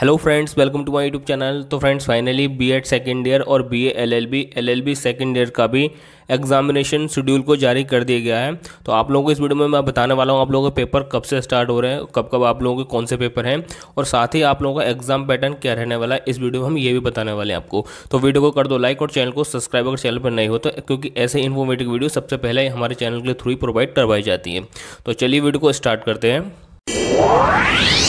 hello friends welcome to my YouTube channel तो friends finally B Ed second year और B A L L B L L B second year का भी examination schedule को जारी कर दिया गया है तो आप लोगों को इस वीडियो में मैं बताने वाला हूँ आप लोगों के पेपर कब से स्टार्ट हो रहे हैं कब कब आप लोगों के कौन से पेपर हैं और साथ ही आप लोगों का एग्जाम पैटर्न क्या रहने वाला है इस वीडियो में हम ये भी बताने वाले हैं आपको तो वीडियो को कर दो लाइक और चैनल को सब्सक्राइब अगर चैनल पर नहीं हो तो क्योंकि ऐसे इन्फॉर्मेटिव वीडियो सबसे पहले हमारे चैनल के थ्रू ही प्रोवाइड करवाई जाती है तो चलिए वीडियो को स्टार्ट करते हैं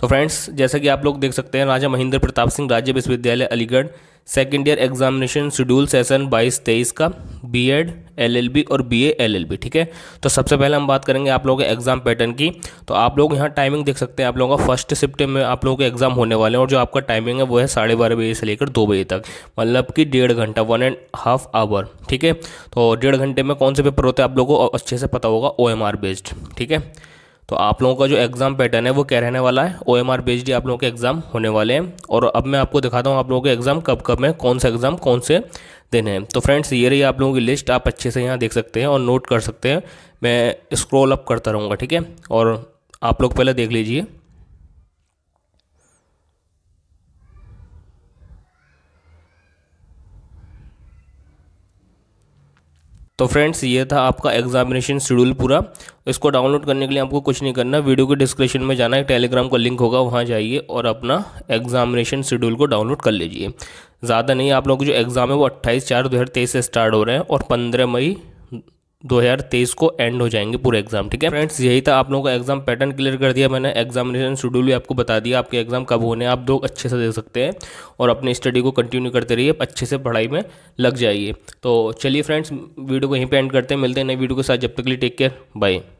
तो फ्रेंड्स जैसा कि आप लोग देख सकते हैं राजा महेंद्र प्रताप सिंह राज्य विश्वविद्यालय Aligarh second year examination schedule session बाईस तेईस का B Ed L L B और बी एल एल बी ठीक है तो सबसे पहले हम बात करेंगे आप लोगों के एग्जाम पैटर्न की तो आप लोग यहाँ टाइमिंग देख सकते हैं आप लोगों का फर्स्ट शिफ्ट में आप लोगों के एग्जाम होने वाले हैं और जो आपका टाइमिंग है वो है साढ़े बारह बजे से लेकर दो बजे तक मतलब कि डेढ़ घंटा वन एंड हाफ आवर ठीक है तो डेढ़ घंटे में कौन से पेपर होते हैं आप लोगों को अच्छे से पता होगा ओ एम आर बेस्ड ठीक है तो आप लोगों का जो एग्ज़ाम पैटर्न है वो क्या रहने वाला है ओ एम आर आप लोगों के एग्ज़ाम होने वाले हैं और अब मैं आपको दिखाता हूँ आप लोगों के एग्ज़ाम कब कब है कौन सा एग्ज़ाम कौन से दिन हैं तो फ्रेंड्स ये रही आप लोगों की लिस्ट आप अच्छे से यहाँ देख सकते हैं और नोट कर सकते हैं मैं स्क्रोल अप करता रहूँगा ठीक है और आप लोग पहले देख लीजिए तो फ्रेंड्स ये था आपका एग्जामिनेशन शेड्यूल पूरा इसको डाउनलोड करने के लिए आपको कुछ नहीं करना वीडियो के डिस्क्रिप्शन में जाना है टेलीग्राम का लिंक होगा वहाँ जाइए और अपना एग्जामिनेशन शेड्यूल को डाउनलोड कर लीजिए ज़्यादा नहीं आप लोग जो एग्ज़ाम है वो अट्ठाईस चार दो हज़ार तेईस से स्टार्ट हो रहे हैं और पंद्रह मई 2023 को एंड हो जाएंगे पूरे एग्जाम ठीक है फ्रेंड्स यही था आप लोगों का एग्जाम पैटर्न क्लियर कर दिया मैंने एग्जामिनेशन शेड्यूल भी आपको बता दिया आपके एग्जाम कब होने आप लोग अच्छे से दे सकते हैं और अपनी स्टडी को कंटिन्यू करते रहिए अच्छे से पढ़ाई में लग जाइए तो चलिए फ्रेंड्स वीडियो को यहीं पर एंड करते हैं मिलते हैं नई वीडियो के साथ जब तक के लिए टेक केयर बाय